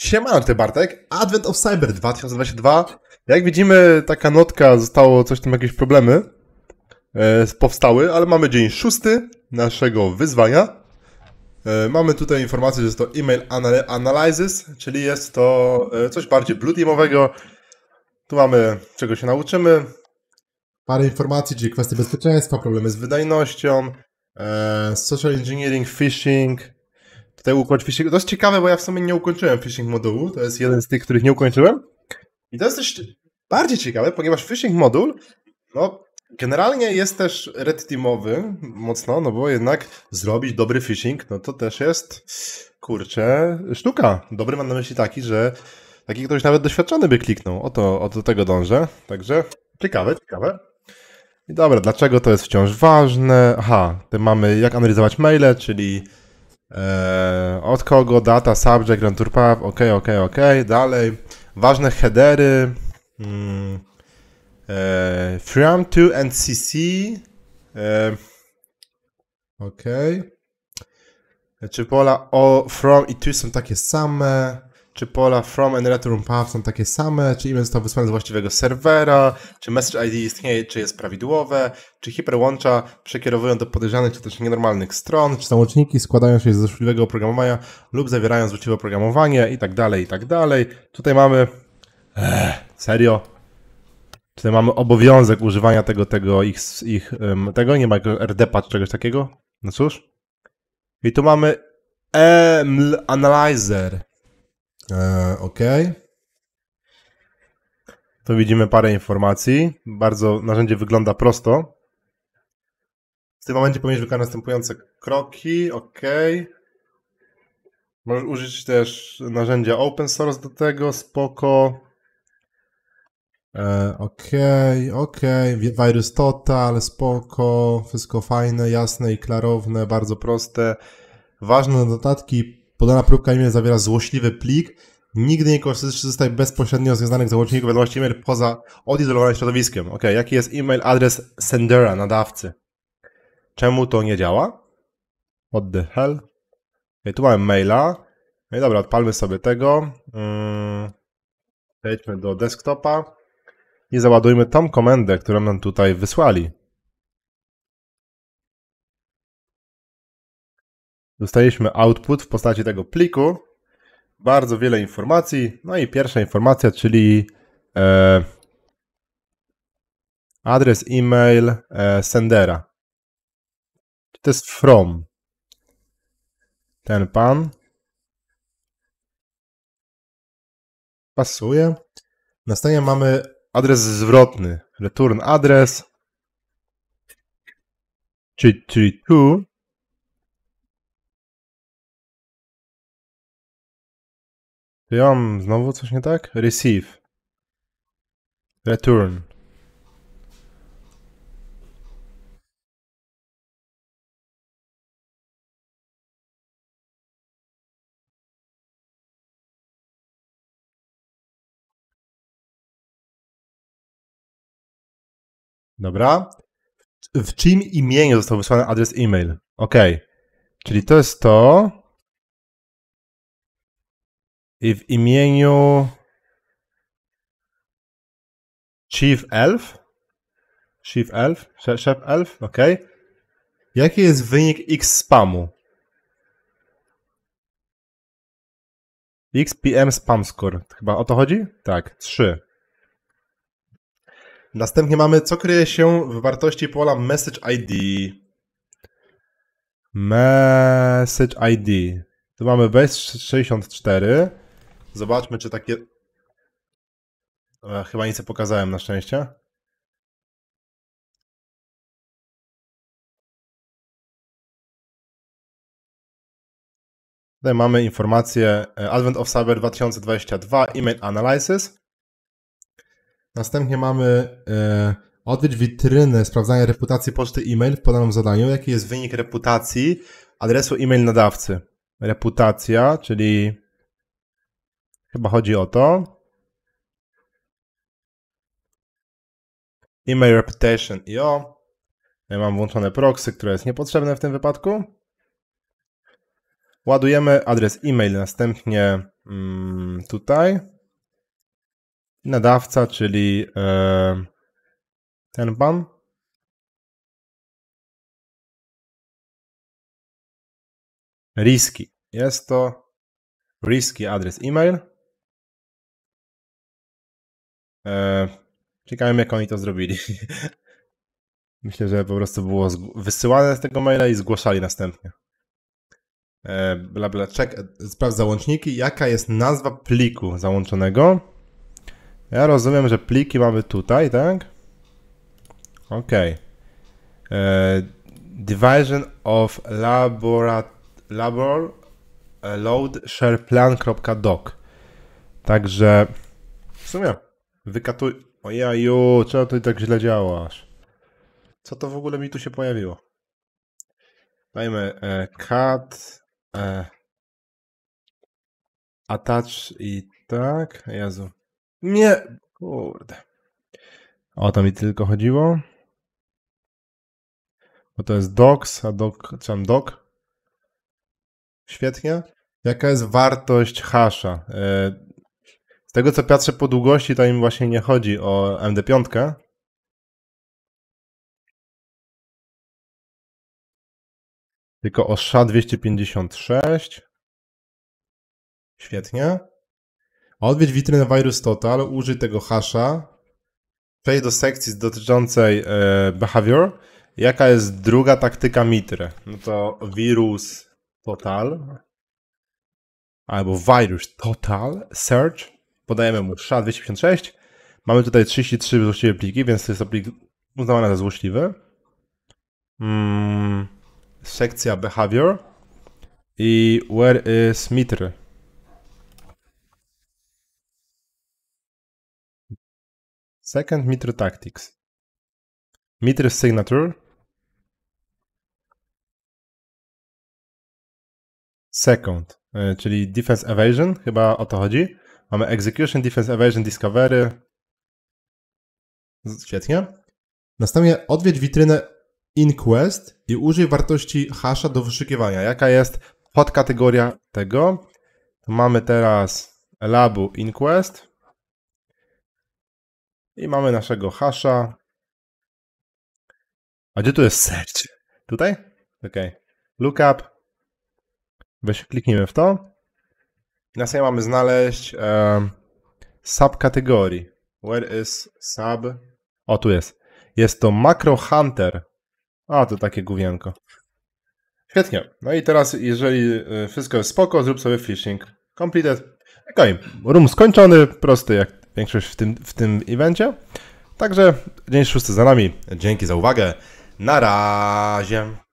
Siemano, ty Bartek. Advent of Cyber 2022. Jak widzimy, taka notka zostało, coś tam jakieś problemy e, powstały, ale mamy dzień szósty naszego wyzwania. E, mamy tutaj informację, że jest to email anal analysis, czyli jest to e, coś bardziej blue Tu mamy, czego się nauczymy. Parę informacji, czyli kwestie bezpieczeństwa, problemy z wydajnością, e, social engineering, phishing, te phishing. To jest ciekawe, bo ja w sumie nie ukończyłem phishing modułu. To jest jeden z tych, których nie ukończyłem. I to jest też bardziej ciekawe, ponieważ phishing moduł, no, generalnie jest też red teamowy mocno, no bo jednak zrobić dobry phishing, no to też jest, kurczę, sztuka. Dobry mam na myśli taki, że taki ktoś nawet doświadczony by kliknął. O to, o do tego dążę. Także ciekawe, ciekawe. I dobra, dlaczego to jest wciąż ważne? Aha, mamy jak analizować maile, czyli Eee, od kogo data, subject, rentur path, ok, ok, ok. Dalej, ważne headery. Hmm. Eee, from to NCC. CC. Eee, ok. Czy pola o, from i to są takie same? czy pola from and return path są takie same, czy event został wysłany z właściwego serwera, czy message ID istnieje, czy jest prawidłowe, czy hiperłącza przekierowują do podejrzanych czy też nienormalnych stron, czy załączniki składają się z złośliwego oprogramowania lub zawierają złośliwe oprogramowanie i tak dalej, i tak dalej. Tutaj mamy... Eee, serio? Tutaj mamy obowiązek używania tego, tego, ich, ich um, tego, nie ma RDPA czy czegoś takiego? No cóż. I tu mamy ML Analyzer. E, ok. Tu widzimy parę informacji. Bardzo narzędzie wygląda prosto. W tym momencie powinieneś wykonać następujące kroki. OK. Możesz użyć też narzędzia open source do tego. Spoko. OK, OK. Virus Total, spoko. Wszystko fajne, jasne i klarowne, bardzo proste. Ważne dodatki. Podana próbka e-mail zawiera złośliwy plik. Nigdy nie zostaje bezpośrednio z związanych załączników wiadomości e-mail poza odizolowanym środowiskiem. Ok, jaki jest e-mail adres sendera, nadawcy? Czemu to nie działa? What the hell? Okay, tu mamy maila. No i dobra, odpalmy sobie tego. Wejdźmy mm, do desktopa i załadujmy tą komendę, którą nam tutaj wysłali. Dostaliśmy output w postaci tego pliku, bardzo wiele informacji. No i pierwsza informacja, czyli e, adres e-mail e, sendera. To jest from. Ten pan. Pasuje. Następnie mamy adres zwrotny. Return adres. Czyli, czyli tu Ja mam znowu coś nie tak? Receive. Return. Dobra. W, czym imieniu został wysłany adres e-mail? Ok. Czyli to jest to. I w imieniu Chief Elf? Chief Elf? Chef Elf? Ok. Jaki jest wynik X spamu? XPM spam score. Chyba o to chodzi? Tak, 3. Następnie mamy, co kryje się w wartości pola message ID. Message ID. Tu mamy base 64. Zobaczmy, czy takie. Chyba nic nie pokazałem na szczęście. Tutaj mamy informację e, Advent of Cyber 2022 Email Analysis. Następnie mamy e, odwiedź witryny sprawdzania reputacji poczty e-mail w podanym zadaniu. Jaki jest wynik reputacji adresu e-mail nadawcy? Reputacja, czyli Chyba chodzi o to. I my reputation i Ja mam włączone proxy, które jest niepotrzebne w tym wypadku. Ładujemy adres e-mail następnie mm, tutaj. Nadawca, czyli e, ten pan. Riski. Jest to riski adres e-mail. E, ciekawym, jak oni to zrobili. Myślę, że po prostu było wysyłane z tego maila i zgłaszali następnie. E, bla bla, check, sprawdź załączniki. Jaka jest nazwa pliku załączonego? Ja rozumiem, że pliki mamy tutaj, tak? Okej. E, division of laborat, labor load share plan.doc. Także w sumie Wykatuj... Ojaju, czemu ty tak źle działasz? Co to w ogóle mi tu się pojawiło? Dajmy e, cat e, attach i tak. Jezu. Nie! Kurde. O to mi tylko chodziło. Bo to jest docs, a doc, czy mam doc? Świetnie. Jaka jest wartość hasza? E, z tego co patrzę po długości, to im właśnie nie chodzi o MD5. Tylko o SHA 256. Świetnie. Odwiedź witrynę Virus Total, użyj tego hasza. Przejdź do sekcji dotyczącej e, behavior. Jaka jest druga taktyka mitry? No to Virus Total albo Virus Total Search podajemy mu SHA-256, mamy tutaj 33 złośliwe pliki, więc to jest to plik uznawany za złośliwy. Hmm, sekcja behavior i where is meter. Second meter tactics. Meter signature. Second, e, czyli defense evasion, chyba o to chodzi. Mamy Execution, Defense, Evasion, Discovery. Świetnie. Następnie odwiedź witrynę InQuest i użyj wartości hasza do wyszukiwania. Jaka jest podkategoria kategoria tego? To mamy teraz labu InQuest i mamy naszego hasza. A gdzie tu jest search? Tutaj? Ok. Lookup. Weź kliknijmy w to. Na mamy znaleźć um, subkategorii. Where is sub? O, tu jest. Jest to Macro Hunter. A, to takie główienko. Świetnie. No i teraz, jeżeli e, wszystko jest spoko, zrób sobie phishing. Completed. Ok, room skończony, prosty jak większość w tym, w tym evencie. Także dzień szósty za nami. Dzięki za uwagę. Na razie.